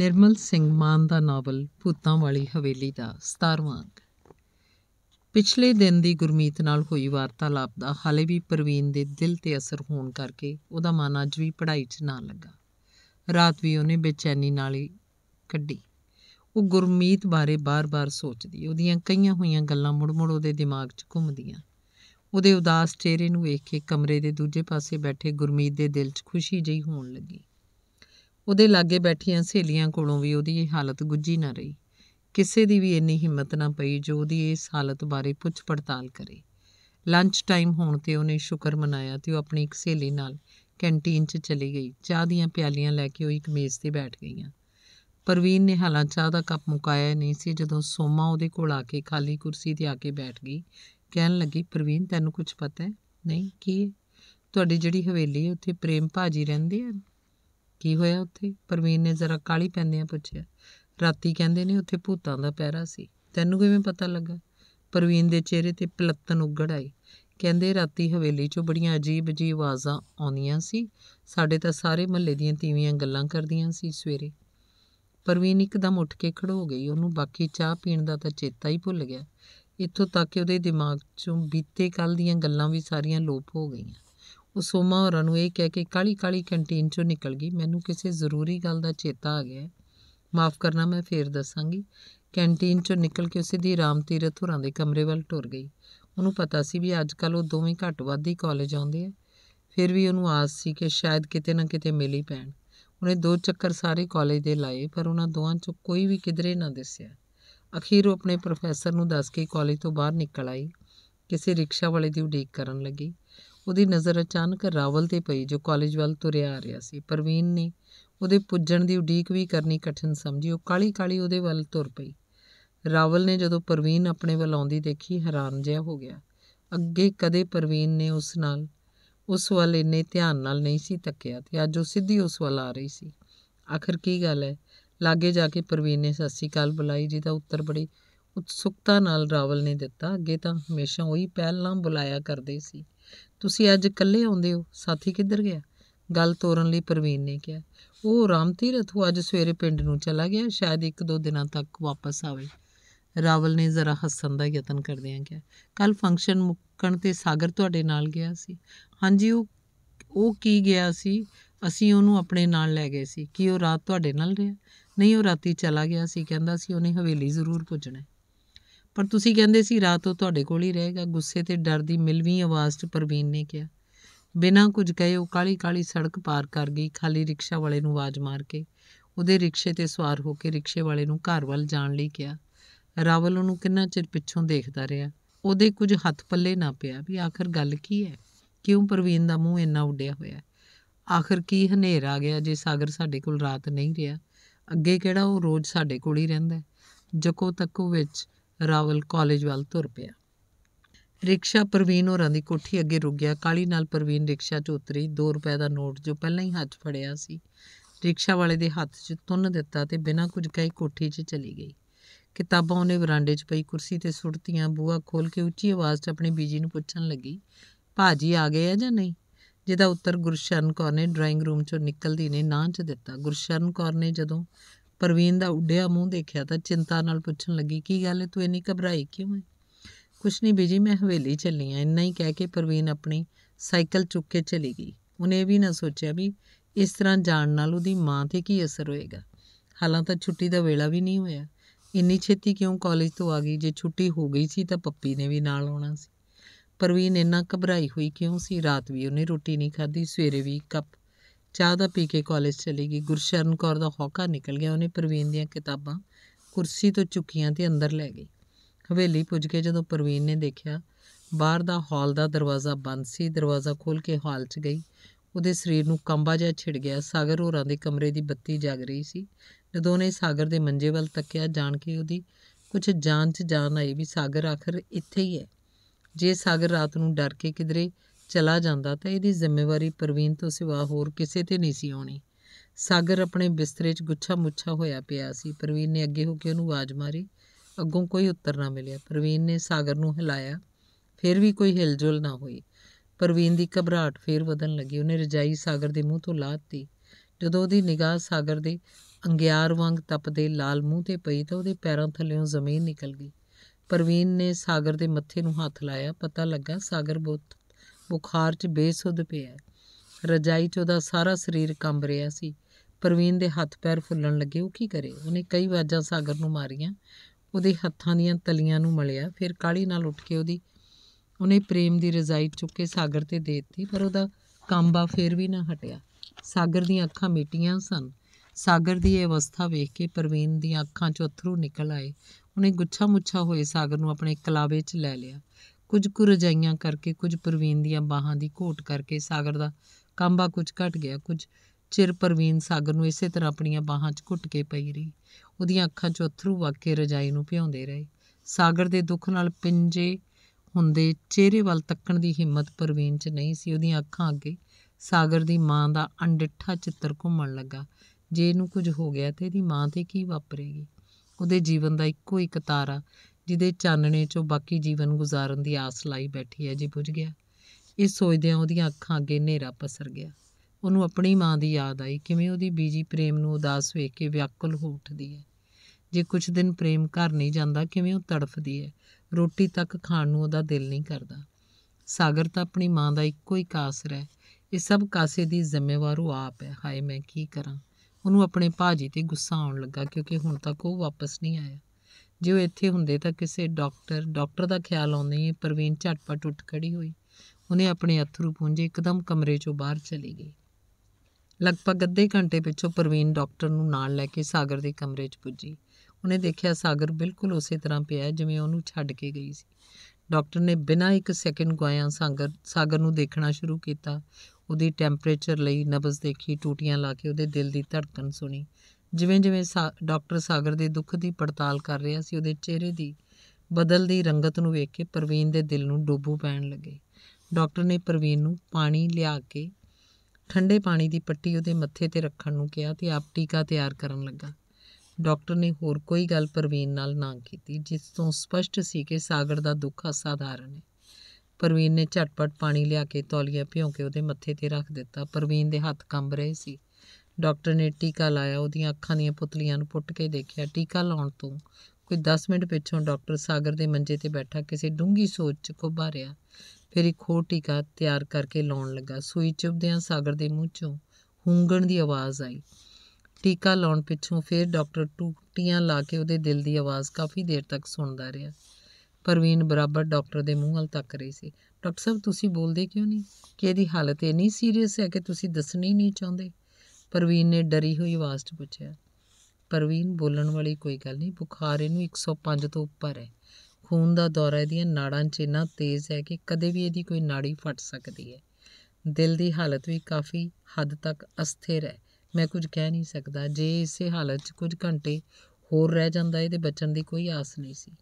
ਨਿਰਮਲ ਸਿੰਘ ਮਾਨ ਦਾ novel ਭੂਤਾਂ ਵਾਲੀ ਹਵੇਲੀ ਦਾ 17ਵਾਂ ਅੰਕ ਪਿਛਲੇ ਦਿਨ ਦੀ ਗੁਰਮੀਤ ਨਾਲ ਹੋਈ ਵਾਰਤਾਲਾਪ ਦਾ ਹਾਲੇ ਵੀ ਪ੍ਰਵੀਨ ਦੇ ਦਿਲ ਤੇ ਅਸਰ ਹੋਣ ਕਰਕੇ ਉਹਦਾ ਮਨ ਅੱਜ ਵੀ ਪੜ੍ਹਾਈ 'ਚ ਨਾ ਲੱਗਾ ਰਾਤ ਵੀ ਉਹਨੇ ਬੇਚੈਨੀ ਨਾਲ ਹੀ ਕੱਢੀ ਉਹ ਗੁਰਮੀਤ ਬਾਰੇ ਬਾਰ-ਬਾਰ ਸੋਚਦੀ ਉਹਦੀਆਂ ਕਈਆਂ ਹੋਈਆਂ ਗੱਲਾਂ ਮੁੜ-ਮੁੜ ਉਹਦੇ ਦਿਮਾਗ 'ਚ ਘੁੰਮਦੀਆਂ ਉਹਦੇ ਉਦਾਸ ਚਿਹਰੇ ਨੂੰ ਵੇਖ ਕੇ ਕਮਰੇ ਦੇ ਦੂਜੇ ਪਾਸੇ ਬੈਠੇ ਗੁਰਮੀਤ ਦੇ ਦਿਲ 'ਚ ਖੁਸ਼ੀ ਜਿਹੀ ਹੋਣ ਲੱਗੀ ਉਹਦੇ ਲਾਗੇ ਬੈਠੀਆਂ ਸਹੇਲੀਆਂ ਕੋਲੋਂ ਵੀ ਉਹਦੀ ਇਹ ਹਾਲਤ ਗੁੱਜੀ ਨਾ ਰਹੀ ਕਿਸੇ ਦੀ ਵੀ ਇੰਨੀ ਹਿੰਮਤ ਨਾ ਪਈ ਜੋ ਉਹਦੀ ਇਸ ਹਾਲਤ ਬਾਰੇ ਪੁੱਛ ਪੜਤਾਲ ਕਰੇ ਲੰਚ ਟਾਈਮ ਹੋਣ ਤੇ ਉਹਨੇ ਸ਼ੁਕਰ ਮਨਾਇਆ ਤੇ ਉਹ ਆਪਣੀ ਇੱਕ ਸਹੇਲੀ ਨਾਲ ਕੈਂਟੀਨ 'ਚ ਚਲੀ ਗਈ ਚਾਹ ਦੀਆਂ ਪਿਆਲੀਆਂ ਲੈ ਕੇ ਉਹ ਇੱਕ ਮੇਜ਼ ਤੇ ਬੈਠ ਗਈਆਂ ਪਰਵੀਨ ਨੇ ਹਾਲਾਂ ਚਾਹ ਦਾ ਕੱਪ ਮੁਕਾਇਆ ਨਹੀਂ ਸੀ ਜਦੋਂ ਸੋਮਾ ਉਹਦੇ ਕੋਲ ਆ ਕੇ ਖਾਲੀ ਕੁਰਸੀ ਤੇ ਆ ਕੇ ਬੈਠ ਗਈ ਕਹਿਣ ਲੱਗੀ ਪ੍ਰਵੀਨ ਤੈਨੂੰ ਕੁਝ ਪਤਾ ਹੈ ਨਹੀਂ ਕੀ ਤੁਹਾਡੀ ਜਿਹੜੀ ਹਵੇਲੀ ਹੈ ਉੱਥੇ ਪ੍ਰੇਮ ਭਾਜੀ ਰਹਿੰਦੇ ਆ ਕੀ ਹੋਇਆ ਉੱਥੇ ਪਰਵੀਨ ਨੇ ਜ਼ਰਾ ਕਾਲੀ ਪੈਂਦਿਆਂ ਪੁੱਛਿਆ ਰਾਤੀ ਕਹਿੰਦੇ ਨੇ ਉੱਥੇ ਭੂਤਾਂ ਦਾ ਪਹਿਰਾ ਸੀ ਤੈਨੂੰ ਕਿਵੇਂ ਪਤਾ ਲੱਗਾ ਪਰਵੀਨ ਦੇ ਚਿਹਰੇ ਤੇ ਪਲਤਨ ਉੱਗੜ ਆਈ ਕਹਿੰਦੇ ਰਾਤੀ ਹਵੇਲੀ 'ਚੋਂ ਬੜੀਆਂ ਅਜੀਬ ਜੀ ਆਵਾਜ਼ਾਂ ਆਉਂਦੀਆਂ ਸੀ ਸਾਡੇ ਤਾਂ ਸਾਰੇ ਮਹੱਲੇ ਦੀਆਂ ਤੀਵੀਆਂ ਗੱਲਾਂ ਕਰਦੀਆਂ ਸੀ ਸਵੇਰੇ ਪਰਵੀਨ ਇੱਕਦਮ ਉੱਠ ਕੇ ਖੜੋ ਗਈ ਉਹਨੂੰ ਬਾਕੀ ਚਾਹ ਪੀਣ ਦਾ ਤਾਂ ਚੇਤਾ ਹੀ ਭੁੱਲ ਗਿਆ ਇੱਥੋਂ ਤੱਕ ਕਿ ਉਹਦੇ ਦਿਮਾਗ 'ਚੋਂ ਬੀਤੇ ਕੱਲ ਦੀਆਂ ਗੱਲਾਂ ਵੀ ਸਾਰੀਆਂ ਲੋਪ ਹੋ ਗਈਆਂ ਉਹ ਸੋਮਾ ਹੋਰਾਂ ਨੂੰ ਇਹ ਕਹਿ ਕੇ ਕਾਲੀ ਕਾਲੀ ਕੰਟੀਨ ਚੋਂ ਨਿਕਲ ਗਈ ਮੈਨੂੰ ਕਿਸੇ ਜ਼ਰੂਰੀ ਗੱਲ ਦਾ ਚੇਤਾ ਆ ਗਿਆ ਮਾਫ ਕਰਨਾ ਮੈਂ ਫੇਰ ਦੱਸਾਂਗੀ ਕੈਂਟੀਨ ਚੋਂ ਨਿਕਲ ਕੇ ਉਸੇ ਦੀ ਰਾਮ ਤੀਰਥ ਹੋਰਾਂ ਦੇ ਕਮਰੇ ਵੱਲ ਟੁਰ ਗਈ ਉਹਨੂੰ ਪਤਾ ਸੀ ਵੀ ਅੱਜ ਕੱਲ ਉਹ ਦੋਵੇਂ ਘੱਟ ਵੱਧ ਹੀ ਕਾਲਜ ਆਉਂਦੇ ਆ ਫਿਰ ਵੀ ਉਹਨੂੰ ਆਸ ਸੀ ਕਿ ਸ਼ਾਇਦ ਕਿਤੇ ਨਾ ਕਿਤੇ ਮਿਲ ਹੀ ਪੈਣ ਉਹਨੇ ਦੋ ਚੱਕਰ ਸਾਰੇ ਕਾਲਜ ਦੇ ਲਾਏ ਪਰ ਉਹਨਾਂ ਦੋਵਾਂ ਚੋਂ ਕੋਈ ਵੀ ਕਿਧਰੇ ਨਾ ਦਿਸਿਆ ਅਖੀਰ ਉਹ ਆਪਣੇ ਪ੍ਰੋਫੈਸਰ ਨੂੰ ਦੱਸ ਕੇ ਕਾਲਜ ਤੋਂ ਬਾਹਰ ਨਿਕਲ ਆਈ ਕਿਸੇ ਰਿਕਸ਼ਾ ਵਾਲੇ ਦੀ ਉਡੀਕ ਕਰਨ ਲੱਗੀ ਉਹਦੀ ਨਜ਼ਰ ਅਚਾਨਕ ਰਾਵਲ 'ਤੇ ਪਈ ਜੋ ਕਾਲਜ ਵੱਲ ਤੁਰਿਆ ਆ ਰਿਹਾ ਸੀ ਪਰਵੀਨ ਨੇ ਉਹਦੇ ਪੁੱਜਣ ਦੀ ਉਡੀਕ ਵੀ ਕਰਨੀ ਕਠਿਨ ਸਮਝੀ ਉਹ ਕਾਲੀ-ਕਾਲੀ ਉਹਦੇ ਵੱਲ ਤੁਰ ਪਈ ਰਾਵਲ ਨੇ ਜਦੋਂ ਪਰਵੀਨ ਆਪਣੇ ਵੱਲ ਆਉਂਦੀ ਦੇਖੀ ਹੈਰਾਨ ਜਿਹਾ ਹੋ ਗਿਆ ਅੱਗੇ ਕਦੇ ਪਰਵੀਨ ਨੇ ਉਸ ਨਾਲ ਉਸ ਵੱਲ ਇੰਨੇ ਧਿਆਨ ਨਾਲ ਨਹੀਂ ਸੀ ਤੱਕਿਆ ਤੇ ਅੱਜ ਉਹ ਸਿੱਧੀ ਉਸ ਵੱਲ ਆ ਰਹੀ ਸੀ ਆਖਰ ਕੀ ਗੱਲ ਹੈ ਲਾਗੇ ਜਾ ਕੇ ਪਰਵੀਨ ਨੇ ਸੱਸੀ ਕਾਲ ਬੁਲਾਈ ਜਿਹਦਾ ਉੱਤਰ ਬੜੀ ਉਤਸੁਕਤਾ ਨਾਲ ਰਾਵਲ ਨੇ ਦਿੱਤਾ ਅੱਗੇ ਤਾਂ ਹਮੇਸ਼ਾ ਉਹੀ ਪਹਿਲਾਂ ਬੁਲਾਇਆ ਕਰਦੇ ਸੀ ਤੁਸੀਂ ਅੱਜ ਇਕੱਲੇ ਆਉਂਦੇ ਹੋ ਸਾਥੀ ਕਿੱਧਰ ਗਿਆ ਗੱਲ ਤੋਰਨ ਲਈ ਪ੍ਰਵੀਨ ਨੇ ਕਿਹਾ ਉਹ ਉਹ ਅੱਜ ਸਵੇਰੇ ਪਿੰਡ ਨੂੰ ਚਲਾ ਗਿਆ ਸ਼ਾਇਦ ਇੱਕ ਦੋ ਦਿਨਾਂ ਤੱਕ ਵਾਪਸ ਆਵੇ ਰਾਵਲ ਨੇ ਜ਼ਰਾ ਹੱਸਣ ਦਾ ਯਤਨ ਕਰਦਿਆਂ ਕਿਹਾ ਕੱਲ ਫੰਕਸ਼ਨ ਮੁੱਕਣ ਤੇ ਸਾਗਰ ਤੁਹਾਡੇ ਨਾਲ ਗਿਆ ਸੀ ਹਾਂਜੀ ਉਹ ਉਹ ਕੀ ਗਿਆ ਸੀ ਅਸੀਂ ਉਹਨੂੰ ਆਪਣੇ ਨਾਲ ਲੈ ਗਏ ਸੀ ਕੀ ਉਹ ਰਾਤ ਤੁਹਾਡੇ ਨਾਲ ਰਿਹਾ ਨਹੀਂ ਉਹ ਰਾਤੀ ਚਲਾ ਗਿਆ ਸੀ ਕਹਿੰਦਾ ਸੀ ਉਹਨੇ ਹਵੇਲੀ ਜ਼ਰੂਰ ਪੁੱਜਣਾ ਪਰ ਤੁਸੀਂ ਕਹਿੰਦੇ ਸੀ ਰਾਤ ਉਹ ਤੁਹਾਡੇ ਕੋਲ ਹੀ ਰਹੇਗਾ ਗੁੱਸੇ ਤੇ ਡਰ ਦੀ ਮਿਲਵੀਂ ਆਵਾਜ਼ 'ਚ ਪ੍ਰਵੀਨ ਨੇ ਕਿਹਾ ਬਿਨਾਂ ਕੁਝ ਕਹੇ ਉਹ ਕਾਲੀ ਕਾਲੀ ਸੜਕ ਪਾਰ ਕਰ ਗਈ ਖਾਲੀ ਰਿਕਸ਼ਾ ਵਾਲੇ ਨੂੰ ਆਵਾਜ਼ ਮਾਰ ਕੇ ਉਹਦੇ ਰਿਕਸ਼ੇ ਤੇ ਸਵਾਰ ਹੋ ਕੇ ਰਿਕਸ਼ੇ ਵਾਲੇ ਨੂੰ ਘਰ ਵੱਲ ਜਾਣ ਲਈ ਕਿਹਾ ਰਾਵਲ ਉਹਨੂੰ ਕਿੰਨਾ ਚਿਰ ਪਿੱਛੋਂ ਦੇਖਦਾ ਰਿਹਾ ਉਹਦੇ ਕੁਝ ਹੱਥ ਪੱਲੇ ਨਾ ਪਿਆ ਵੀ ਆਖਰ ਗੱਲ ਕੀ ਹੈ ਕਿਉਂ ਪ੍ਰਵੀਨ ਦਾ ਮੂੰਹ ਇੰਨਾ ਉੱਡਿਆ ਹੋਇਆ ਆਖਰ ਕੀ ਹਨੇਰ ਆ ਗਿਆ ਜੇ ਸਾਗਰ ਸਾਡੇ ਕੋਲ ਰਾਤ ਨਹੀਂ ਰਿਹਾ ਅੱਗੇ ਕਿਹੜਾ ਉਹ ਰੋਜ਼ ਸਾਡੇ ਕੋਲ ਹੀ ਰਹਿੰਦਾ ਜਕੋ ਤੱਕ ਵਿੱਚ ਰਾਵਲ ਕਾਲਜ ਵੱਲ ਤੁਰ ਪਿਆ ਰਿਕਸ਼ਾ ਪ੍ਰਵੀਨ ਹੋਰਾਂ ਦੀ ਕੋਠੀ ਅੱਗੇ ਰੁਕ ਗਿਆ ਕਾਲੀ ਨਾਲ ਪ੍ਰਵੀਨ ਰਿਕਸ਼ਾ 'ਚ ਉਤਰੀ 2 ਰੁਪਏ ਦਾ ਨੋਟ ਜੋ ਪਹਿਲਾਂ ਹੀ ਹੱਥ ਫੜਿਆ ਸੀ ਰਿਕਸ਼ਾ ਵਾਲੇ ਦੇ ਹੱਥ 'ਚ ਤੁੰਨ ਦਿੱਤਾ ਤੇ ਬਿਨਾਂ ਕੁਝ ਕਹੇ ਕੋਠੀ 'ਚ ਚਲੀ ਗਈ ਕਿਤਾਬਾਂ ਉਹਨੇ ਵਰਾਂਡੇ 'ਚ ਪਈ ਕੁਰਸੀ ਤੇ ਸੁੱਟਤੀਆਂ ਬੂਆ ਖੋਲ ਕੇ ਉੱਚੀ ਆਵਾਜ਼ 'ਚ ਆਪਣੇ ਬੀਜੀ ਨੂੰ ਪੁੱਛਣ ਲੱਗੀ ਭਾਜੀ ਆ ਗਏ ਆ ਜਾਂ ਨਹੀਂ ਜਿਹਦਾ ਉੱਤਰ ਗੁਰਸ਼ਰਨ ਕੌਰ ਨੇ ਡਰਾਇੰਗ ਰੂਮ 'ਚੋਂ ਨਿਕਲਦੀ ਨੇ ਨਾਂ 'ਚ ਦਿੱਤਾ ਗੁਰਸ਼ਰਨ ਕੌਰ ਨੇ ਜਦੋਂ ਪਰਵੀਨ ਦਾ ਉੱਡਿਆ ਮੂੰਹ ਦੇਖਿਆ ਤਾਂ ਚਿੰਤਾ ਨਾਲ ਪੁੱਛਣ ਲੱਗੀ ਕੀ ਗੱਲ ਹੈ ਤੂੰ ਇੰਨੀ ਘਬਰਾਈ ਕਿਉਂ ਹੈ ਕੁਛ ਨਹੀਂ ਬੀਜੀ ਮੈਂ ਹਵੇਲੀ ਚੱਲੀ ਆ ਇੰਨਾ ਹੀ ਕਹਿ ਕੇ ਪਰਵੀਨ ਆਪਣੀ ਸਾਈਕਲ ਚੁੱਕ ਕੇ ਚਲੀ ਗਈ ਉਹਨੇ ਇਹ ਵੀ ਨਾ ਸੋਚਿਆ ਵੀ ਇਸ ਤਰ੍ਹਾਂ ਜਾਣ ਨਾਲ ਉਹਦੀ ਮਾਂ ਤੇ ਕੀ ਅਸਰ ਹੋਏਗਾ ਹਾਲਾਂ ਤਾਂ ਛੁੱਟੀ ਦਾ ਵੇਲਾ ਵੀ ਨਹੀਂ ਹੋਇਆ ਇੰਨੀ ਛੇਤੀ ਕਿਉਂ ਕਾਲਜ ਤੋਂ ਆ ਗਈ ਜੇ ਛੁੱਟੀ ਹੋ ਗਈ ਸੀ ਤਾਂ ਪੱਪੀ ਨੇ ਵੀ ਨਾਲ ਆਉਣਾ ਸੀ ਪਰਵੀਨ ਇੰਨਾ ਘਬਰਾਈ ਹੋਈ ਕਿਉਂ ਸੀ ਰਾਤ ਵੀ ਉਹਨੇ ਰੋਟੀ ਨਹੀਂ ਖਾਧੀ ਸਵੇਰੇ ਵੀ ਕੱਪ ਚਾਹ ਦਾ ਪੀ ਕੇ ਕਾਲਜ ਚਲੀ ਗਈ ਗੁਰਸ਼ਰਨ ਕੌਰ ਦਾ ਹੌਕਾ ਨਿਕਲ ਗਿਆ ਉਹਨੇ ਪ੍ਰਵੀਨ ਦੀਆਂ ਕਿਤਾਬਾਂ ਕੁਰਸੀ ਤੋਂ ਚੁੱਕੀਆਂ ਤੇ ਅੰਦਰ ਲੈ ਗਈ ਹਵੇਲੀ ਪੁੱਜ ਕੇ ਜਦੋਂ ਪ੍ਰਵੀਨ ਨੇ ਦੇਖਿਆ ਬਾਹਰ ਦਾ ਹਾਲ ਦਾ ਦਰਵਾਜ਼ਾ ਬੰਦ ਸੀ ਦਰਵਾਜ਼ਾ ਖੋਲ ਕੇ ਹਾਲ 'ਚ ਗਈ ਉਹਦੇ ਸਰੀਰ ਨੂੰ ਕੰਬਾ ਜਿਹਾ ਛਿੜ ਗਿਆ ਸਾਗਰ ਹੋਰਾਂ ਦੇ ਕਮਰੇ ਦੀ ਬੱਤੀ ਜਗ ਰਹੀ ਸੀ ਜਦੋਂ ਉਹਨੇ ਸਾਗਰ ਦੇ ਮੰਜੇ ਵੱਲ ਤੱਕਿਆ ਜਾਣ ਕੇ ਉਹਦੀ ਕੁਝ ਜਾਨ 'ਚ ਜਾਨ ਆਈ ਵੀ ਸਾਗਰ ਆਖਰ ਇੱਥੇ ਹੀ ਹੈ ਜੇ ਸਾਗਰ ਰਾਤ ਨੂੰ ਡਰ ਕੇ ਕਿਧਰੇ ਚਲਾ ਜਾਂਦਾ ਤਾਂ ਇਹਦੀ ਜ਼ਿੰਮੇਵਾਰੀ ਪ੍ਰਵੀਨ ਤੋਂ ਸਿਵਾ ਹੋਰ ਕਿਸੇ ਤੇ ਨਹੀਂ ਸੀ ਆਉਣੀ ਸਾਗਰ ਆਪਣੇ ਬਿਸਤਰੇ 'ਚ ਗੁੱਛਾ-ਮੁੱਛਾ ਹੋਇਆ ਪਿਆ ਸੀ ਪ੍ਰਵੀਨ ਨੇ ਅੱਗੇ ਹੋ ਕੇ ਉਹਨੂੰ ਆਵਾਜ਼ ਮਾਰੀ ਅੱਗੋਂ ਕੋਈ ਉੱਤਰ ਨਾ ਮਿਲਿਆ ਪ੍ਰਵੀਨ ਨੇ ਸਾਗਰ ਨੂੰ ਹਿਲਾਇਆ ਫਿਰ ਵੀ ਕੋਈ ਹਿਲਜੁਲ ਨਾ ਹੋਈ ਪ੍ਰਵੀਨ ਦੀ ਘਬਰਾਹਟ ਫੇਰ ਵਧਣ ਲੱਗੀ ਉਹਨੇ ਰਜਾਈ ਸਾਗਰ ਦੇ ਮੂੰਹ ਤੋਂ ਲਾਹਤੀ ਜਦੋਂ ਉਹਦੀ ਨਿਗਾਹ ਸਾਗਰ ਦੇ ਅੰਗਿਆਰ ਵਾਂਗ ਤਪਦੇ ਲਾਲ ਮੂੰਹ ਤੇ ਪਈ ਤਾਂ ਉਹਦੇ ਪੈਰਾਂ ਥੱਲੇੋਂ ਜ਼ਮੀਨ ਨਿਕਲ ਗਈ ਪ੍ਰਵੀਨ ਨੇ ਸਾਗਰ ਦੇ ਮੱਥੇ ਨੂੰ ਹੱਥ ਲਾਇਆ ਪਤਾ ਲੱਗਾ ਸਾਗਰ ਬੁੱਤ ਬੁਖਾਰ 'ਚ ਬੇਸੁੱਧ ਪਿਆ ਰਜਾਈ 'ਚ ਉਹਦਾ ਸਾਰਾ ਸਰੀਰ ਕੰਬ ਰਿਹਾ ਸੀ ਪ੍ਰਵੀਨ ਦੇ ਹੱਥ ਪੈਰ ਫੁੱਲਣ ਲੱਗੇ ਉਹ ਕੀ ਕਰੇ ਉਹਨੇ ਕਈ ਵਾਜਾਂ ਸਾਗਰ ਨੂੰ ਮਾਰੀਆਂ ਉਹਦੇ ਹੱਥਾਂ ਦੀਆਂ ਤਲੀਆਂ ਨੂੰ ਮਲਿਆ ਫਿਰ ਕਾਲੀ ਨਾਲ ਉੱਠ ਕੇ ਉਹਦੀ ਉਹਨੇ ਪ੍ਰੇਮ ਦੀ ਰਜ਼ਾਈ ਚੁੱਕ ਕੇ ਸਾਗਰ ਤੇ ਦੇ ਦਿੱਤੀ ਪਰ ਉਹਦਾ ਕੰਬਾ ਫੇਰ ਵੀ ਨਾ ਹਟਿਆ ਸਾਗਰ ਦੀਆਂ ਅੱਖਾਂ ਮੀਟੀਆਂ ਸਨ ਸਾਗਰ ਦੀ ਇਹ ਅਵਸਥਾ ਵੇਖ ਕੇ ਪ੍ਰਵੀਨ ਦੀਆਂ ਅੱਖਾਂ 'ਚੋਂ ਅਥਰੂ ਨਿਕਲ ਆਏ ਉਹਨੇ ਗੁੱਛਾ ਮੁੱਛਾ ਹੋਏ ਸਾਗਰ ਨੂੰ ਆਪਣੇ ਕਲਾਵੇ 'ਚ ਲੈ ਲਿਆ ਕੁਝ ਕੁ ਰਜਾਈਆਂ ਕਰਕੇ ਕੁਝ ਪ੍ਰਵੀਨ ਦੀਆਂ ਬਾਹਾਂ ਦੀ ਘੋਟ ਕਰਕੇ ਸਾਗਰ ਦਾ ਕਾਂਬਾ ਕੁਝ ਘਟ ਗਿਆ ਕੁਝ ਚਿਰ ਪ੍ਰਵੀਨ ਸਾਗਰ ਨੂੰ ਇਸੇ ਤਰ੍ਹਾਂ ਆਪਣੀਆਂ ਬਾਹਾਂ 'ਚ ਘੁੱਟ ਕੇ ਪਈ ਰਹੀ ਉਹਦੀਆਂ ਅੱਖਾਂ 'ਚ ਅਥਰੂ ਵਗ ਕੇ ਰਜਾਈ ਨੂੰ ਭਿਉਂਦੇ ਰਹੇ ਸਾਗਰ ਦੇ ਦੁੱਖ ਨਾਲ ਪਿੰਜੇ ਹੁੰਦੇ ਚਿਹਰੇ ਵੱਲ ਤੱਕਣ ਦੀ ਹਿੰਮਤ ਪ੍ਰਵੀਨ 'ਚ ਨਹੀਂ ਸੀ ਉਹਦੀਆਂ ਅੱਖਾਂ ਅੱਗੇ ਸਾਗਰ ਦੀ ਮਾਂ ਦਾ ਅੰਡਿੱਠਾ ਚਿੱਤਰ ਘੁੰਮਣ ਲੱਗਾ ਜੇ ਇਹਨੂੰ ਕੁਝ ਹੋ ਗਿਆ ਤੇ ਇਹਦੀ ਮਾਂ ਤੇ ਕੀ ਵਾਪਰੇਗੀ ਉਹਦੇ ਜੀਵਨ ਦਾ ਇੱਕੋ ਇੱਕ ਤਾਰਾ ਜਿਹਦੇ ਚਾਨਣੇ 'ਚੋਂ ਬਾਕੀ ਜੀਵਨ ਗੁਜ਼ਾਰਨ ਦੀ ਆਸ ਲਾਈ ਬੈਠੀ ਹੈ ਜੀ ਬੁਝ ਗਿਆ ਇਹ ਸੋਚਦਿਆਂ ਉਹਦੀਆਂ ਅੱਖਾਂ ਅੱਗੇ ਹਨੇਰਾ ਪਸਰ ਗਿਆ ਉਹਨੂੰ ਆਪਣੀ ਮਾਂ ਦੀ ਯਾਦ ਆਈ ਕਿਵੇਂ ਉਹਦੀ ਬੀਜੀ ਪ੍ਰੇਮ ਨੂੰ ਉਦਾਸ ਵੇਖ ਕੇ ਵਿਆਕਲ ਹੋ ਉੱਠਦੀ ਹੈ ਜੇ ਕੁਝ ਦਿਨ ਪ੍ਰੇਮ ਘਰ ਨਹੀਂ ਜਾਂਦਾ ਕਿਵੇਂ ਉਹ ਤੜਫਦੀ ਹੈ ਰੋਟੀ ਤੱਕ ਖਾਣ ਨੂੰ ਉਹਦਾ ਦਿਲ ਨਹੀਂ ਕਰਦਾ ਸਾਗਰ ਤਾਂ ਆਪਣੀ ਮਾਂ ਦਾ ਇੱਕੋ ਹੀ ਕਾਸਰ ਹੈ ਇਹ ਸਭ ਕਾਸੇ ਦੀ ਜ਼ਿੰਮੇਵਾਰ ਉਹ ਆਪ ਹੈ ਹਾਏ ਮੈਂ ਕੀ ਕਰਾਂ ਉਹਨੂੰ ਆਪਣੇ ਭਾਜੀ ਤੇ ਗੁੱਸਾ ਆਉਣ ਲੱਗਾ ਕਿਉਂਕਿ ਹੁਣ ਤੱਕ ਉਹ ਵਾਪਸ ਨਹੀਂ ਆਇਆ ਜੇ ਉਹ ਇੱਥੇ ਹੁੰਦੇ ਤਾਂ ਕਿਸੇ ਡਾਕਟਰ ਡਾਕਟਰ ਦਾ ਖਿਆਲ ਆਉਂਦੀ ਹੀ ਪ੍ਰਵੀਨ ਝਟਪਟ ਉੱਠ ਖੜੀ ਹੋਈ ਉਹਨੇ ਆਪਣੇ ਅਥਰੂ ਪੂੰਝੇ ਇੱਕਦਮ ਕਮਰੇ 'ਚੋਂ ਬਾਹਰ ਚਲੀ ਗਈ ਲਗਭਗ ਅੱਧੇ ਘੰਟੇ ਪਿੱਛੋਂ ਪ੍ਰਵੀਨ ਡਾਕਟਰ ਨੂੰ ਨਾਲ ਲੈ ਕੇ ਸਾਗਰ ਦੇ ਕਮਰੇ 'ਚ ਪੁੱਜੀ ਉਹਨੇ ਦੇਖਿਆ ਸਾਗਰ ਬਿਲਕੁਲ ਉਸੇ ਤਰ੍ਹਾਂ ਪਿਆ ਜਿਵੇਂ ਉਹਨੂੰ ਛੱਡ ਕੇ ਗਈ ਸੀ ਡਾਕਟਰ ਨੇ ਬਿਨਾਂ ਇੱਕ ਸੈਕਿੰਡ ਗਵਾਇਆ ਸਾਗਰ ਸਾਗਰ ਨੂੰ ਦੇਖਣਾ ਸ਼ੁਰੂ ਕੀਤਾ ਉਹਦੀ ਟੈਂਪਰੇਚਰ ਲਈ ਨਬਜ਼ ਦੇਖੀ ਟੂਟੀਆਂ ਲਾ ਕੇ ਉਹਦੇ ਦਿਲ ਦੀ ਧੜਕਣ ਸੁਣੀ ਜਿਵੇਂ-ਜਿਵੇਂ ਡਾਕਟਰ ਸਾਗਰ ਦੇ ਦੁੱਖ ਦੀ ਪੜਤਾਲ ਕਰ ਰਿਹਾ ਸੀ ਉਹਦੇ ਚਿਹਰੇ ਦੀ ਬਦਲਦੀ ਰੰਗਤ ਨੂੰ ਵੇਖ ਕੇ ਪ੍ਰਵੀਨ ਦੇ ਦਿਲ ਨੂੰ ਡੋਬੂ ਪੈਣ ਲੱਗੇ ਡਾਕਟਰ ਨੇ ਪ੍ਰਵੀਨ ਨੂੰ ਪਾਣੀ ਲਿਆ ਕੇ ਠੰਡੇ ਪਾਣੀ ਦੀ ਪੱਟੀ ਉਹਦੇ ਮੱਥੇ ਤੇ ਰੱਖਣ ਨੂੰ ਕਿਹਾ ਤੇ ਆਪ ਟੀਕਾ ਤਿਆਰ ਕਰਨ ਲੱਗਾ ਡਾਕਟਰ ਨੇ ਹੋਰ ਕੋਈ ਗੱਲ ਪ੍ਰਵੀਨ ਨਾਲ ਨਾ ਕੀਤੀ ਜਿਸ ਤੋਂ ਸਪਸ਼ਟ ਸੀ ਕਿ ਸਾਗਰ ਦਾ ਦੁੱਖ ਅਸਾਧਾਰਨ ਹੈ ਪ੍ਰਵੀਨ ਨੇ ਝਟਪਟ ਪਾਣੀ ਲਿਆ ਕੇ ਤੌਲੀਆ ਭਿਉਂ ਕੇ ਉਹਦੇ ਮੱਥੇ ਤੇ ਰੱਖ ਦਿੱਤਾ ਪ੍ਰਵੀਨ ਦੇ ਹੱਥ ਕੰਬ ਰਹੇ ਸੀ ਡਾਕਟਰ ਨੇ ਟੀਕਾ ਲਾਇਆ ਉਹਦੀਆਂ ਅੱਖਾਂ ਦੀਆਂ ਪੁਤਲੀਆਂ ਨੂੰ ਪੁੱਟ ਕੇ ਦੇਖਿਆ ਟੀਕਾ ਲਾਉਣ ਤੋਂ ਕੋਈ 10 ਮਿੰਟ ਪਿੱਛੋਂ ਡਾਕਟਰ ਸਾਗਰ ਦੇ ਮੰਜੇ ਤੇ ਬੈਠਾ ਕਿਸੇ ਡੂੰਗੀ ਸੋਚ 'ਚ ਖੁੱਭਾ ਰਿਹਾ ਫਿਰ ਇੱਕ ਹੋਰ ਟੀਕਾ ਤਿਆਰ ਕਰਕੇ ਲਾਉਣ ਲੱਗਾ ਸੂਈ ਚੁੱਭਦਿਆਂ ਸਾਗਰ ਦੇ ਮੂੰਹ 'ਚੋਂ ਹੂੰਗਣ ਦੀ ਆਵਾਜ਼ ਆਈ ਟੀਕਾ ਲਾਉਣ ਪਿੱਛੋਂ ਫਿਰ ਡਾਕਟਰ ਟੂਟੀਆਂ ਲਾ ਕੇ ਉਹਦੇ ਦਿਲ ਦੀ ਆਵਾਜ਼ ਕਾਫੀ ਦੇਰ ਤੱਕ ਸੁਣਦਾ ਰਿਹਾ ਪਰਵੀਨ ਬਰਾਬਰ ਡਾਕਟਰ ਦੇ ਮੂੰਹ ਹਲ ਤੱਕ ਰਹੀ ਸੀ ਡਾਕਟਰ ਸਾਹਿਬ ਤੁਸੀਂ ਬੋਲਦੇ ਕਿਉਂ ਨਹੀਂ ਕਿ ਇਹਦੀ ਹਾਲਤ ਇੰਨੀ ਸੀਰੀਅਸ ਹੈ ਕਿ ਤੁਸੀਂ ਦੱਸਣੀ ਨਹੀਂ ਚਾਹੁੰਦੇ ਪਰਵੀਨ ਨੇ ਡਰੀ ਹੋਈ ਆਵਾਜ਼ 'ਚ ਪੁੱਛਿਆ ਪਰਵੀਨ ਬੋਲਣ ਵਾਲੀ ਕੋਈ ਗੱਲ ਨਹੀਂ ਬੁਖਾਰ ਇਹਨੂੰ 105 ਤੋਂ ਉੱਪਰ ਹੈ ਖੂਨ ਦਾ ਦੌਰਾ ਇਹਦੀਆਂ ਨਾੜਾਂ 'ਚ ਇੰਨਾ ਤੇਜ਼ ਹੈ ਕਿ ਕਦੇ ਵੀ ਇਹਦੀ ਕੋਈ ਨਾੜੀ ਫਟ ਸਕਦੀ ਹੈ ਦਿਲ ਦੀ ਹਾਲਤ ਵੀ ਕਾਫੀ ਹੱਦ ਤੱਕ ਅਸਥਿਰ ਹੈ ਮੈਂ ਕੁਝ ਕਹਿ ਨਹੀਂ ਸਕਦਾ ਜੇ ਇਸੇ ਹਾਲਤ 'ਚ ਕੁਝ ਘੰਟੇ ਹੋਰ ਰਹਿ ਜਾਂਦਾ ਇਹਦੇ ਬਚਣ ਦੀ ਕੋਈ ਆਸ ਨਹੀਂ ਸੀ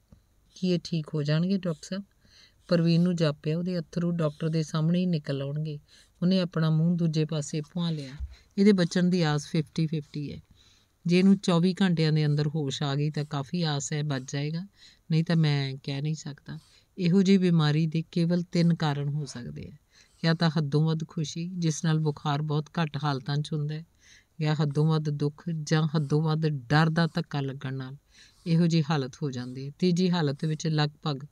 ਕੀ ਇਹ ਠੀਕ ਹੋ ਜਾਣਗੇ ਡਾਕਟਰ ਸਾਹਿਬ ਪਰਵੀਨ ਨੂੰ ਜਾਪਿਆ ਉਹਦੇ ਅਥਰੂ ਡਾਕਟਰ ਦੇ ਸਾਹਮਣੇ ਹੀ ਨਿਕਲ ਆਉਣਗੇ ਉਹਨੇ ਆਪਣਾ ਮੂੰਹ ਦੂਜੇ ਪਾਸੇ ਪੁਆ ਲਿਆ ਇਹਦੇ ਬਚਣ ਦੀ ਆਸ 50-50 ਹੈ ਜੇ ਇਹਨੂੰ 24 ਘੰਟਿਆਂ ਦੇ ਅੰਦਰ ਹੋਸ਼ ਆ ਗਈ ਤਾਂ ਕਾਫੀ ਆਸ ਹੈ ਬਚ ਜਾਏਗਾ ਨਹੀਂ ਤਾਂ ਮੈਂ ਕਹਿ ਨਹੀਂ ਸਕਦਾ ਇਹੋ ਜਿਹੀ ਬਿਮਾਰੀ ਦੇ ਕੇਵਲ ਤਿੰਨ ਕਾਰਨ ਹੋ ਸਕਦੇ ਆ ਜਾਂ ਤਾਂ ਹੱਦੋਂ ਵੱਧ ਖੁਸ਼ੀ ਜਿਸ ਨਾਲ ਬੁਖਾਰ ਬਹੁਤ ਘੱਟ ਹਾਲਤਾਂ 'ਚ ਹੁੰਦਾ ਹੈ ਜਾਂ ਹੱਦੋਂ ਵੱਧ ਦੁੱਖ ਜਾਂ ਹੱਦੋਂ ਵੱਧ ਡਰ ਦਾ ਧੱਕਾ ਲੱਗਣ ਨਾਲ ਇਹੋ ਜੀ ਹਾਲਤ ਹੋ ਜਾਂਦੀ ਹੈ ਤੀਜੀ ਹਾਲਤ ਵਿੱਚ ਲਗਭਗ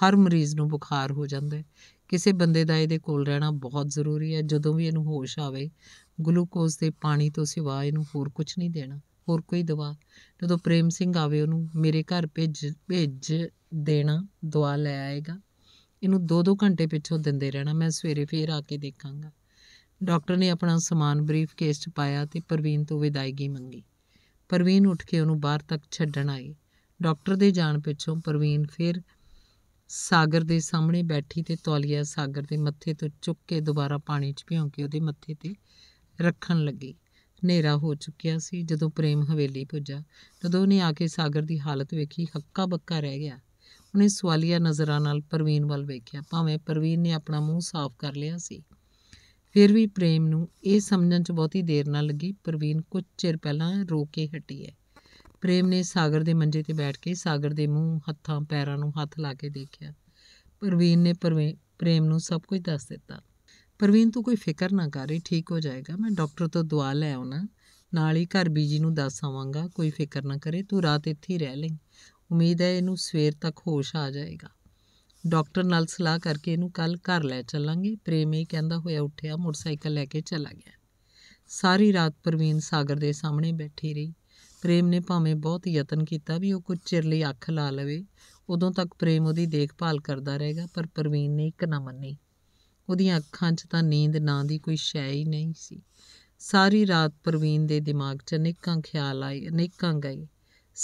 ਹਰ ਮਰੀਜ਼ ਨੂੰ ਬੁਖਾਰ ਹੋ ਜਾਂਦਾ ਕਿਸੇ ਬੰਦੇ ਦਾ ਇਹਦੇ ਕੋਲ ਰਹਿਣਾ ਬਹੁਤ ਜ਼ਰੂਰੀ ਹੈ ਜਦੋਂ ਵੀ ਇਹਨੂੰ ਹੋਸ਼ ਆਵੇ ਗਲੂਕੋਜ਼ ਤੇ ਪਾਣੀ ਤੋਂ ਸਿਵਾ ਇਹਨੂੰ ਹੋਰ ਕੁਝ ਨਹੀਂ ਦੇਣਾ ਹੋਰ ਕੋਈ ਦਵਾ ਜਦੋਂ ਪ੍ਰੇਮ ਸਿੰਘ ਆਵੇ ਉਹਨੂੰ ਮੇਰੇ ਘਰ ਭੇਜ ਭੇਜ ਦੇਣਾ ਦਵਾ ਲੈ ਆਏਗਾ ਇਹਨੂੰ 2-2 ਘੰਟੇ ਪਿੱਛੋਂ ਦਿੰਦੇ ਰਹਿਣਾ ਮੈਂ ਸਵੇਰੇ ਫੇਰ ਆ ਕੇ ਦੇਖਾਂਗਾ ਡਾਕਟਰ ਨੇ ਆਪਣਾ ਸਮਾਨ ਬਰੀਫ ਕੇਸ 'ਚ ਪਾਇਆ ਤੇ ਪ੍ਰਵੀਨ ਤੋਂ ਵਿਦਾਇਗੀ ਮੰਗੀ ਪ੍ਰਵੀਨ ਉੱਠ ਕੇ ਉਹਨੂੰ ਬਾਹਰ ਤੱਕ ਛੱਡਣ ਆਈ ਡਾਕਟਰ ਦੇ ਜਾਣ ਪਿੱਛੋਂ ਪ੍ਰਵੀਨ ਫੇਰ ਸਾਗਰ ਦੇ ਸਾਹਮਣੇ ਬੈਠੀ ਤੇ ਤੌਲੀਆ ਸਾਗਰ ਦੇ ਮੱਥੇ ਤੋਂ ਚੁੱਕ ਕੇ ਦੁਬਾਰਾ ਪਾਣੀ 'ਚ ਭਿਉਂ ਕੇ ਉਹਦੇ ਮੱਥੇ ਤੇ ਰੱਖਣ ਲੱਗੀ ਹਨੇਰਾ ਹੋ ਚੁੱਕਿਆ ਸੀ ਜਦੋਂ ਪ੍ਰੇਮ ਹਵੇਲੀ ਪੁੱਜਾ ਤਦੋਂ ਉਹਨੇ ਆ ਕੇ ਸਾਗਰ ਦੀ ਹਾਲਤ ਵੇਖੀ ਹੱਕਾ ਬੱਕਾ ਰਹਿ ਗਿਆ ਉਹਨੇ ਸਵਾਲੀਆ ਨਜ਼ਰਾਂ ਨਾਲ ਪ੍ਰਵੀਨ ਵੱਲ ਵੇਖਿਆ ਭਾਵੇਂ ਪ੍ਰਵੀਨ ਨੇ ਆਪਣਾ ਮੂੰਹ ਸਾਫ਼ ਕਰ ਲਿਆ ਸੀ ਫਿਰ ਵੀ ਪ੍ਰੇਮ ਨੂੰ ਇਹ ਸਮਝਣ 'ਚ ਬਹੁਤੀ ਦੇਰ ਨਾ ਲੱਗੀ ਪ੍ਰਵੀਨ ਕੁਝ ਚਿਰ ਪਹਿਲਾਂ ਰੋ ਕੇ ਹਟੀ ਹੈ ਪ੍ਰੇਮ ਨੇ ਸਾਗਰ ਦੇ ਮੰਜੇ ਤੇ ਬੈਠ ਕੇ ਸਾਗਰ ਦੇ ਮੂੰਹ ਹੱਥਾਂ ਪੈਰਾਂ ਨੂੰ ਹੱਥ ਲਾ ਕੇ ਦੇਖਿਆ ਪ੍ਰਵੀਨ ਨੇ ਪ੍ਰੇਮ ਨੂੰ ਸਭ ਕੁਝ ਦੱਸ ਦਿੱਤਾ ਪ੍ਰਵੀਨ ਤੂੰ ਕੋਈ ਫਿਕਰ ਨਾ ਕਰ ਇਹ ਠੀਕ ਹੋ ਜਾਏਗਾ ਮੈਂ ਡਾਕਟਰ ਤੋਂ ਦਵਾ ਲੈ ਆਉਣਾ ਨਾਲ ਹੀ ਘਰ ਬੀਜੀ ਨੂੰ ਦੱਸ ਆਵਾਂਗਾ ਕੋਈ ਫਿਕਰ ਨਾ ਕਰੇ ਤੂੰ ਰਾਤ ਇੱਥੇ ਹੀ ਰਹਿ ਲੈ ਉਮੀਦ ਹੈ ਇਹਨੂੰ ਸਵੇਰ ਤੱਕ ਹੋਸ਼ ਆ ਜਾਏਗਾ ਡਾਕਟਰ ਨਾਲ ਸਲਾਹ ਕਰਕੇ ਇਹਨੂੰ ਕੱਲ ਘਰ ਲੈ ਚੱਲਾਂਗੇ ਪ੍ਰੇਮ ਇਹ ਕਹਿੰਦਾ ਹੋਇਆ ਉੱਠਿਆ ਮੋਟਰਸਾਈਕਲ ਲੈ ਕੇ ਚਲਾ ਗਿਆ ਸਾਰੀ ਰਾਤ ਪ੍ਰਵੀਨ ਸਾਗਰ ਦੇ ਸਾਹਮਣੇ ਬੈਠੀ ਰਹੀ ਪ੍ਰੇਮ ਨੇ ਭਾਵੇਂ ਬਹੁਤ ਯਤਨ ਕੀਤਾ ਵੀ ਉਹ ਕੁਝ ਚਿਰ ਲਈ ਅੱਖ ਲਾ ਲਵੇ ਉਦੋਂ ਤੱਕ ਪ੍ਰੇਮ ਉਹਦੀ ਦੇਖਭਾਲ ਕਰਦਾ ਰਹੇਗਾ ਪਰ ਪ੍ਰਵੀਨ ਨੇ ਇੱਕ ਨਾ ਮੰਨੀ ਉਹਦੀਆਂ ਅੱਖਾਂ 'ਚ ਤਾਂ ਨੀਂਦ ਨਾਂ ਦੀ ਕੋਈ ਸ਼ੈ ਹੀ ਨਹੀਂ ਸੀ ਸਾਰੀ ਰਾਤ ਪ੍ਰਵੀਨ ਦੇ ਦਿਮਾਗ 'ਚ ਅਨੇਕਾਂ ਖਿਆਲ ਆਏ ਅਨੇਕਾਂ ਗਏ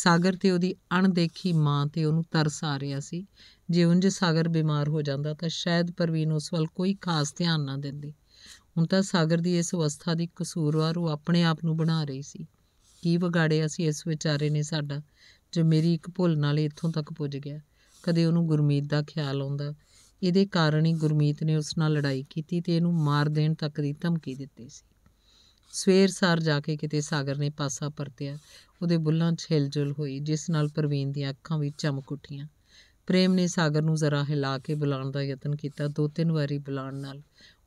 ਸਾਗਰ ਤੇ ਉਹਦੀ ਅਣਦੇਖੀ ਮਾਂ ਤੇ ਉਹਨੂੰ ਤਰਸ ਆ ਰਿਹਾ ਸੀ ਜੇ ਉਂਝ ਸਾਗਰ ਬਿਮਾਰ ਹੋ ਜਾਂਦਾ ਤਾਂ ਸ਼ਾਇਦ ਪ੍ਰਵੀਨ ਉਸ ਵੱਲ ਕੋਈ ਖਾਸ ਧਿਆਨ ਨਾ ਦਿੰਦੀ ਹੁਣ ਤਾਂ ਸਾਗਰ ਦੀ ਇਸ ਅਵਸਥਾ ਦੀ ਕਸੂਰਵਾਰ ਉਹ ਆਪਣੇ ਆਪ ਨੂੰ ਬਣਾ ਰਹੀ ਸੀ ਕੀ ਵਿਗਾੜਿਆ ਸੀ ਇਸ ਵਿਚਾਰੇ ਨੇ ਸਾਡਾ ਜੋ ਮੇਰੀ ਇੱਕ ਭੁੱਲ ਨਾਲ ਇੱਥੋਂ ਤੱਕ ਪੁੱਜ ਗਿਆ ਕਦੇ ਉਹਨੂੰ ਗੁਰਮੀਤ ਦਾ ਖਿਆਲ ਆਉਂਦਾ ਇਹਦੇ ਕਾਰਨ ਹੀ ਗੁਰਮੀਤ ਨੇ ਉਸ ਨਾਲ ਲੜਾਈ ਕੀਤੀ ਤੇ ਇਹਨੂੰ ਮਾਰ ਦੇਣ ਤੱਕ ਦੀ ਧਮਕੀ ਦਿੱਤੀ ਸੀ ਸਵੇਰ ਸਾਰ ਜਾ ਕੇ ਕਿਤੇ ਸਾਗਰ ਨੇ ਪਾਸਾ ਪਰਤਿਆ ਉਹਦੇ ਬੁੱਲਾਂ 'ਚ ਹਿਲਜੁਲ ਹੋਈ ਜਿਸ ਨਾਲ ਪ੍ਰਵੀਨ ਦੀਆਂ ਅੱਖਾਂ ਵੀ ਚਮਕ ਉੱਠੀਆਂ ਪ੍ਰੇਮ ਨੇ ਸਾਗਰ ਨੂੰ ਜ਼ਰਾ ਹਿਲਾ ਕੇ ਬੁਲਾਉਣ ਦਾ ਯਤਨ ਕੀਤਾ ਦੋ ਤਿੰਨ ਵਾਰੀ ਬੁਲਾਉਣ ਨਾਲ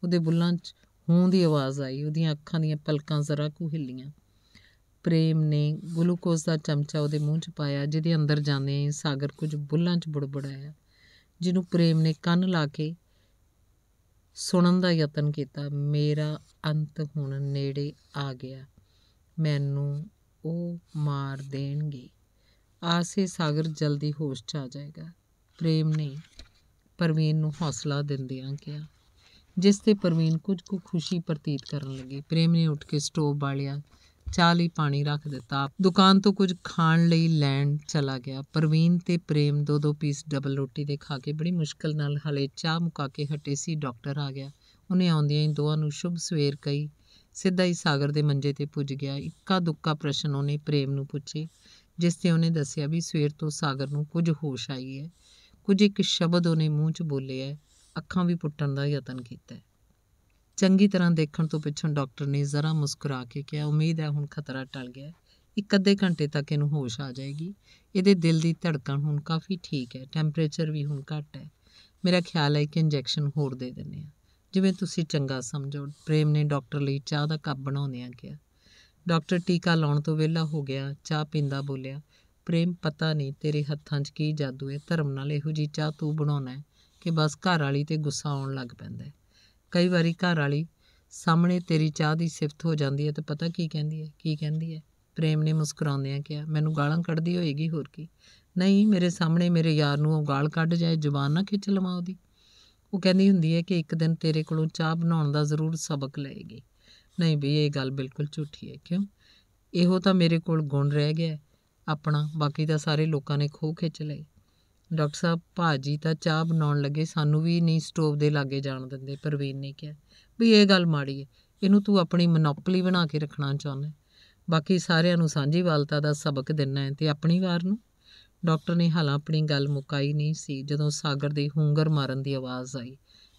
ਉਹਦੇ ਬੁੱਲਾਂ 'ਚ ਹੂੰ ਦੀ ਆਵਾਜ਼ ਆਈ ਉਹਦੀਆਂ ਅੱਖਾਂ ਦੀਆਂ ਪਲਕਾਂ ਜ਼ਰਾ ਕੁ ਹਿੱਲੀਆਂ ਪ੍ਰੇਮ ਨੇ ਗਲੂਕੋਜ਼ ਦਾ ਚਮਚਾ ਉਹਦੇ ਮੂੰਹ 'ਚ ਪਾਇਆ ਜਿਹਦੇ ਅੰਦਰ ਜਾਂਦੇ ਸਾਗਰ ਕੁਝ ਬੁੱਲਾਂ 'ਚ ਬੁੜਬੜਾਇਆ ਜਿਹਨੂੰ ਪ੍ਰੇਮ ਨੇ ਕੰਨ ਲਾ ਕੇ ਸੁਣਨ ਦਾ ਯਤਨ ਕੀਤਾ ਮੇਰਾ ਅੰਤ ਹੁਣ ਨੇੜੇ ਆ ਗਿਆ ਮੈਨੂੰ ਉਹ ਮਾਰ ਦੇਣਗੇ ਆਸੇ ਸਾਗਰ ਜਲਦੀ ਹੋਸ਼ 'ਚ ਆ ਜਾਏਗਾ ਪ੍ਰੇਮ ਨੇ ਪਰਵੀਨ ਨੂੰ ਹੌਸਲਾ ਦਿੰਦਿਆਂ ਕਿਹਾ ਜਿਸ ਤੇ ਪਰਵੀਨ ਕੁਝ ਕੁ ਖੁਸ਼ੀ ਪ੍ਰਤੀਤ ਕਰਨ ਲੱਗੀ ਪ੍ਰੇਮ ਨੇ ਉੱਠ ਕੇ ਸਟੋਵ ਬਾਲਿਆ ਚਾਹ ਲਈ ਪਾਣੀ ਰੱਖ ਦਿੱਤਾ ਦੁਕਾਨ ਤੋਂ ਕੁਝ ਖਾਣ ਲਈ ਲੈਣ ਚਲਾ ਗਿਆ ਪ੍ਰਵੀਨ ਤੇ ਪ੍ਰੇਮ ਦੋ ਦੋ ਪੀਸ ਡਬਲ ਰੋਟੀ ਦੇ ਖਾ ਕੇ ਬੜੀ ਮੁਸ਼ਕਲ ਨਾਲ ਹਲੇ ਚਾਹ ਮੁਕਾ ਕੇ ਹਟੇ ਸੀ ਡਾਕਟਰ ਆ ਗਿਆ ਉਹਨੇ ਆਉਂਦਿਆਂ ਹੀ ਦੋਹਾਂ ਨੂੰ ਸ਼ੁਭ ਸਵੇਰ ਕਹੀ ਸਿੱਧਾ ਹੀ ਸਾਗਰ ਦੇ ਮੰਜੇ ਤੇ ਪੁੱਜ ਗਿਆ ਇੱਕਾ ਦੁੱਕਾ ਪ੍ਰਸ਼ਨ ਉਹਨੇ ਪ੍ਰੇਮ ਨੂੰ ਪੁੱਛੇ ਜਿਸ ਤੇ ਉਹਨੇ ਦੱਸਿਆ ਵੀ ਸਵੇਰ ਤੋਂ ਸਾਗਰ ਨੂੰ ਕੁਝ ਹੋਸ਼ ਆਈ ਹੈ ਕੁਝ ਇੱਕ ਸ਼ਬਦ ਉਹਨੇ ਮੂੰਹ 'ਚ ਬੋਲੇ ਹੈ ਅੱਖਾਂ ਵੀ ਪੁੱਟਣ ਦਾ ਯਤਨ ਕੀਤਾ ਚੰਗੀ ਤਰ੍ਹਾਂ ਦੇਖਣ ਤੋਂ ਪਿੱਛੋਂ ਡਾਕਟਰ ਨੇ ਜ਼ਰਾ ਮੁਸਕਰਾ ਕੇ ਕਿਹਾ ਉਮੀਦ ਹੈ ਹੁਣ ਖਤਰਾ ਟਲ ਗਿਆ ਇੱਕ ਅੱਧੇ ਘੰਟੇ ਤੱਕ ਇਹਨੂੰ ਹੋਸ਼ ਆ ਜਾਏਗੀ ਇਹਦੇ ਦਿਲ ਦੀ ਧੜਕਣ ਹੁਣ ਕਾਫੀ ਠੀਕ ਹੈ ਟੈਂਪਰੇਚਰ ਵੀ ਹੁਣ ਘਟ ਹੈ ਮੇਰਾ ਖਿਆਲ ਹੈ ਕਿ ਇੰਜੈਕਸ਼ਨ ਹੋਰ ਦੇ ਦਿੰਨੇ ਆ ਜਿਵੇਂ ਤੁਸੀਂ ਚੰਗਾ ਸਮਝੋ ਪ੍ਰੇਮ ਨੇ ਡਾਕਟਰ ਲਈ ਚਾਹ ਦਾ ਕੱਪ ਬਣਾਉਂਦਿਆਂ ਕਿਹਾ ਡਾਕਟਰ ਟੀਕਾ ਲਾਉਣ ਤੋਂ ਵਿਹਲਾ ਹੋ ਗਿਆ ਚਾਹ ਪੀਂਦਾ ਬੋਲਿਆ ਪ੍ਰੇਮ ਪਤਾ ਨਹੀਂ ਤੇਰੇ ਹੱਥਾਂ 'ਚ ਕੀ ਜਾਦੂ ਹੈ ਧਰਮ ਨਾਲ ਇਹੋ ਜੀ ਚਾਹ ਤੂੰ ਬਣਾਉਣਾ ਕਿ ਬਸ ਘਰ ਵਾਲੀ ਤੇ ਗੁੱਸਾ ਆਉਣ ਲੱਗ ਪੈਂਦਾ ਹੈ ਕਈ ਵਾਰੀ ਘਰ ਵਾਲੀ ਸਾਹਮਣੇ ਤੇਰੀ ਚਾਹ ਦੀ ਸਿਫਤ ਹੋ ਜਾਂਦੀ ਹੈ ਤੇ ਪਤਾ ਕੀ ਕਹਿੰਦੀ ਹੈ ਕੀ ਕਹਿੰਦੀ ਹੈ ਪ੍ਰੇਮ ਨੇ ਮੁਸਕਰਾਉਂਦੇ ਆ ਕਿਹਾ ਮੈਨੂੰ ਗਾਲਾਂ ਕੱਢਦੀ ਹੋਏਗੀ ਹੋਰ ਕੀ ਨਹੀਂ ਮੇਰੇ ਸਾਹਮਣੇ ਮੇਰੇ ਯਾਰ ਨੂੰ ਉਹ ਗਾਲ ਕੱਢ ਜਾਏ ਜ਼ੁਬਾਨ ਨਾ ਖਿੱਚ ਲਵਾਂ ਉਹਦੀ ਉਹ ਕਹਿੰਦੀ ਹੁੰਦੀ ਹੈ ਕਿ ਇੱਕ ਦਿਨ ਤੇਰੇ ਕੋਲੋਂ ਚਾਹ ਬਣਾਉਣ ਦਾ ਜ਼ਰੂਰ ਸਬਕ ਲਏਗੀ ਨਹੀਂ ਵੀ ਇਹ ਗੱਲ ਬਿਲਕੁਲ ਝੂਠੀ ਹੈ ਕਿਉਂ ਇਹੋ ਤਾਂ ਮੇਰੇ ਕੋਲ ਗੁਣ ਰਹਿ ਗਿਆ ਆਪਣਾ ਬਾਕੀ ਤਾਂ ਸਾਰੇ ਲੋਕਾਂ ਨੇ ਖੋਹ ਖਿੱਚ ਲਏ ਡਾਕਟਰ ਸਾਹਿਬ ਭਾਜੀ ਤਾਂ ਚਾਹ ਬਣਾਉਣ ਲੱਗੇ ਸਾਨੂੰ ਵੀ ਨਹੀਂ ਸਟੋਵ ਦੇ ਲਾਗੇ ਜਾਣ ਦਿੰਦੇ ਪ੍ਰਵੀਨ ਨੇ ਕਿਹਾ ਵੀ ਇਹ ਗੱਲ ਮਾੜੀ ਹੈ ਇਹਨੂੰ ਤੂੰ ਆਪਣੀ ਮੋਨੋਪੋਲੀ ਬਣਾ ਕੇ ਰੱਖਣਾ ਚਾਹੁੰਦਾ ਬਾਕੀ ਸਾਰਿਆਂ ਨੂੰ ਸਾਂਝੀ ਵਾਲਤਾ ਦਾ ਸਬਕ ਦਿੰਨਾ ਹੈ ਤੇ ਆਪਣੀ ਵਾਰ ਨੂੰ ਡਾਕਟਰ ਨੇ ਹਾਲਾਂ ਆਪਣੀ ਗੱਲ ਮੁਕਾਈ ਨਹੀਂ ਸੀ ਜਦੋਂ ਸਾਗਰ ਦੇ ਹੁੰਗਰ ਮਾਰਨ ਦੀ ਆਵਾਜ਼ ਆਈ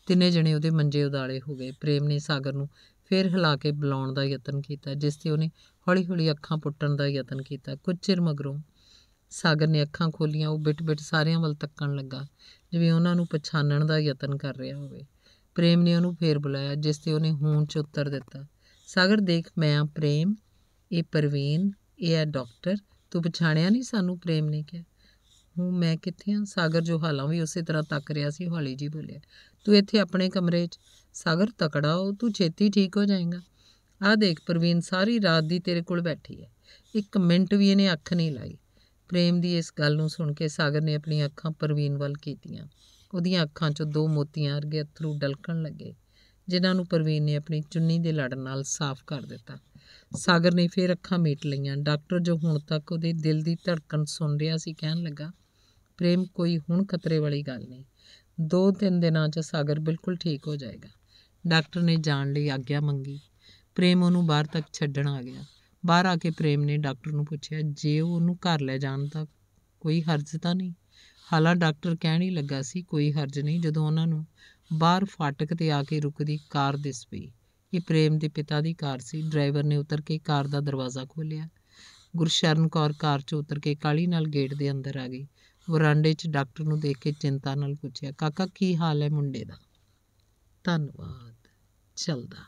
ਤਿੰਨੇ ਜਣੇ ਉਹਦੇ ਮੰਜੇ ਉਦਾਲੇ ਹੋ ਗਏ ਪ੍ਰੇਮ ਨੇ ਸਾਗਰ ਨੂੰ ਫੇਰ ਹਿਲਾ ਕੇ ਬੁਲਾਉਣ ਦਾ ਯਤਨ ਕੀਤਾ ਜਿਸ ਤੇ ਉਹਨੇ ਹੌਲੀ-ਹੌਲੀ ਅੱਖਾਂ ਪੁੱਟਣ ਦਾ ਯਤਨ ਕੀਤਾ ਕੁਝ ਚਿਰ ਮਗਰੋਂ ਸਾਗਰ ਨੇ ਅੱਖਾਂ ਖੋਲੀਆਂ ਉਹ ਬਿਟ-ਬਿਟ ਸਾਰਿਆਂ ਵੱਲ ਤੱਕਣ ਲੱਗਾ ਜਿਵੇਂ ਉਹਨਾਂ ਨੂੰ ਪਛਾਣਨ ਦਾ ਯਤਨ ਕਰ ਰਿਹਾ ਹੋਵੇ ਪ੍ਰੇਮ ਨੇ ਉਹਨੂੰ ਫੇਰ ਬੁਲਾਇਆ ਜਿਸ ਤੇ ਉਹਨੇ ਹੂੰ ਚ ਉੱਤਰ ਦਿੱਤਾ ਸਾਗਰ ਦੇਖ ਮੈਂ ਆ ਪ੍ਰੇਮ ਇਹ ਪਰਵੀਨ ਇਹ ਹੈ ਡਾਕਟਰ ਤੂੰ ਪਛਾਣਿਆ ਨਹੀਂ ਸਾਨੂੰ ਪ੍ਰੇਮ ਨੇ ਕਿਹਾ ਹੂੰ ਮੈਂ ਕਿੱਥੇ ਆ ਸਾਗਰ ਜੋ ਹਾਲਾਂ ਵੀ ਉਸੇ ਤਰ੍ਹਾਂ ਤੱਕ ਰਿਹਾ ਸੀ ਹੌਲੀ ਜੀ ਬੋਲਿਆ ਤੂੰ ਇੱਥੇ ਆਪਣੇ ਕਮਰੇ 'ਚ ਸਾਗਰ ਤਕੜਾ ਹੋ ਤੂੰ ਛੇਤੀ ਠੀਕ ਹੋ ਜਾਏਗਾ ਆ ਦੇਖ ਪ੍ਰਵੀਨ ਸਾਰੀ ਰਾਤ ਦੀ ਤੇਰੇ ਕੋਲ ਬੈਠੀ ਹੈ ਇੱਕ ਮਿੰਟ ਵੀ ਇਹਨੇ ਅੱਖ ਨਹੀਂ ਲਾਈ ਪ੍ਰੇਮ ਦੀ ਇਸ ਗੱਲ ਨੂੰ ਸੁਣ ਕੇ ਸਾਗਰ ਨੇ ਆਪਣੀਆਂ ਅੱਖਾਂ ਪ੍ਰਵੀਨ ਵੱਲ ਕੀਤੀਆਂ ਉਹਦੀਆਂ ਅੱਖਾਂ 'ਚੋਂ ਦੋ ਮੋਤੀਆਂ ਵਰਗੇ ਅਥਰੂ ਡਲਕਣ ਲੱਗੇ ਜਿਨ੍ਹਾਂ ਨੂੰ ਪ੍ਰਵੀਨ ਨੇ ਆਪਣੀ ਚੁੰਨੀ ਦੇ ਲੜਨ ਨਾਲ ਸਾਫ਼ ਕਰ ਦਿੱਤਾ ਸਾਗਰ ਨੇ ਫੇਰ ਅੱਖਾਂ ਮੀਟ ਲਈਆਂ ਡਾਕਟਰ ਜੋ ਹੁਣ ਤੱਕ ਉਹਦੇ ਦਿਲ ਦੀ ਧੜਕਣ ਸੁਣ ਰਿਹਾ ਸੀ ਕਹਿਣ ਲੱਗਾ ਪ੍ਰੇਮ ਕੋਈ ਹੁਣ ਖਤਰੇ ਵਾਲੀ ਗੱਲ ਨਹੀਂ ਦੋ ਤਿੰਨ ਦਿਨਾਂ 'ਚ ਸਾਗਰ ਬਿਲਕੁਲ ਠੀਕ ਹੋ ਜਾਏਗਾ ਡਾਕਟਰ ਨੇ ਜਾਣ ਲਈ ਆਗਿਆ ਮੰਗੀ ਪ੍ਰੇਮ ਉਹਨੂੰ ਬਾਹਰ ਤੱਕ ਛੱਡਣ ਆ ਗਿਆ ਬਾਹਰ ਆ ਕੇ ਪ੍ਰੇਮ ਨੇ ਡਾਕਟਰ ਨੂੰ ਪੁੱਛਿਆ ਜੇ ਉਹ ਉਹਨੂੰ ਘਰ ਲੈ ਜਾਣ ਤਾਂ ਕੋਈ ਹਰਜ ਤਾਂ ਨਹੀਂ ਹਾਲਾਂ ਡਾਕਟਰ ਕਹਿਣ ਹੀ ਲੱਗਾ ਸੀ ਕੋਈ ਹਰਜ ਨਹੀਂ ਜਦੋਂ ਉਹਨਾਂ ਨੂੰ ਬਾਹਰ ਫਾਟਕ ਤੇ ਆ ਕੇ ਰੁਕਦੀ ਕਾਰ ਦਿਸ ਪਈ ਇਹ ਪ੍ਰੇਮ ਦੇ ਪਿਤਾ ਦੀ ਕਾਰ ਸੀ ਡਰਾਈਵਰ ਨੇ ਉਤਰ ਕੇ ਕਾਰ ਦਾ ਦਰਵਾਜ਼ਾ ਖੋਲ੍ਹਿਆ ਗੁਰਸ਼ਰਨ ਕੌਰ ਕਾਰ 'ਚ ਉਤਰ ਕੇ ਕਾਲੀ ਨਾਲ ਗੇਟ ਦੇ ਅੰਦਰ ਆ ਗਈ ਵਰਾਂਡੇ 'ਚ ਡਾਕਟਰ ਨੂੰ ਦੇਖ ਕੇ ਚਿੰਤਾ ਨਾਲ ਪੁੱਛਿਆ ਕਾਕਾ ਕੀ ਹਾਲ ਹੈ ਮੁੰਡੇ ਦਾ ਧੰਨਵਾਦ ਚੱਲਦਾ